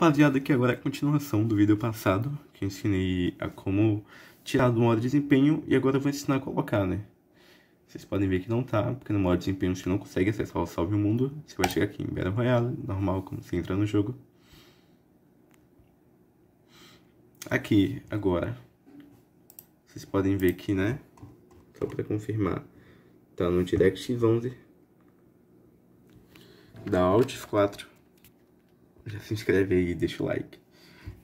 Rapaziada, aqui agora é a continuação do vídeo passado, que eu ensinei a como tirar do modo desempenho, e agora eu vou ensinar a colocar, né? Vocês podem ver que não tá, porque no modo desempenho você não consegue acessar o Salve o Mundo, você vai chegar aqui em Battle Royale, normal, como você entra no jogo. Aqui, agora, vocês podem ver que, né, só pra confirmar, tá no DirectX 11, da Alt 4, já se inscreve aí, deixa o like.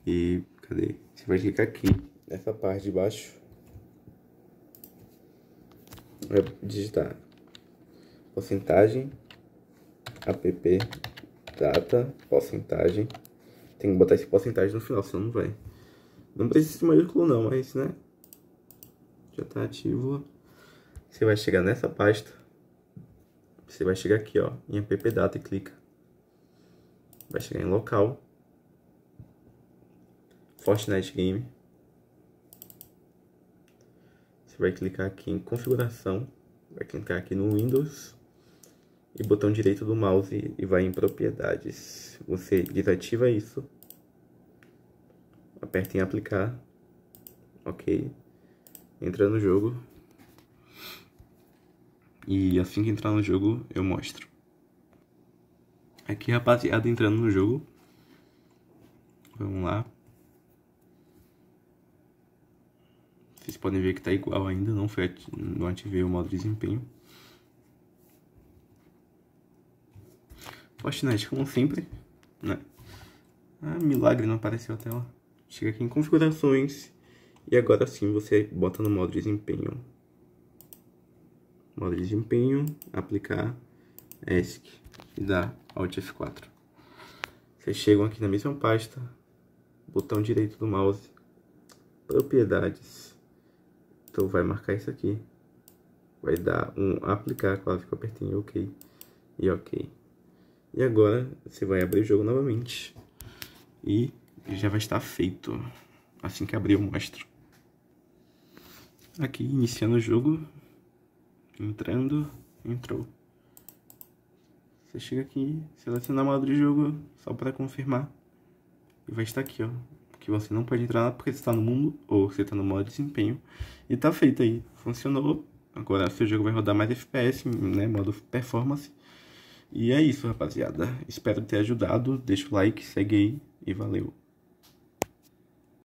E cadê? Você vai clicar aqui, nessa parte de baixo. Vai digitar porcentagem, app, data, porcentagem. Tem que botar esse porcentagem no final, senão não vai. Não precisa de maiúsculo não, mas né? Já tá ativo. Você vai chegar nessa pasta. Você vai chegar aqui, ó, em app data e clica vai chegar em local, Fortnite Game. Você vai clicar aqui em configuração, vai clicar aqui no Windows e botão direito do mouse e vai em propriedades. Você desativa isso, aperta em aplicar, ok, entra no jogo. E assim que entrar no jogo eu mostro. Aqui a rapaziada entrando no jogo. Vamos lá. Vocês podem ver que tá igual ainda, não, foi ati não ativei o modo desempenho. Fortnite, como sempre, né? Ah, milagre, não apareceu a tela. Chega aqui em configurações e agora sim você bota no modo desempenho. Modo desempenho, aplicar. ESC e dá Alt F4. Vocês chegam aqui na mesma pasta, botão direito do mouse, propriedades. Então vai marcar isso aqui. Vai dar um aplicar, claro que eu apertei em OK e OK. E agora você vai abrir o jogo novamente. E já vai estar feito. Assim que abrir eu mostro. Aqui iniciando o jogo. Entrando, entrou. Você chega aqui, seleciona a modo de jogo só para confirmar. E vai estar aqui, ó. Que você não pode entrar porque você está no mundo ou você está no modo de desempenho. E tá feito aí. Funcionou. Agora seu jogo vai rodar mais FPS, né? Modo performance. E é isso, rapaziada. Espero ter ajudado. Deixa o like, segue aí e valeu.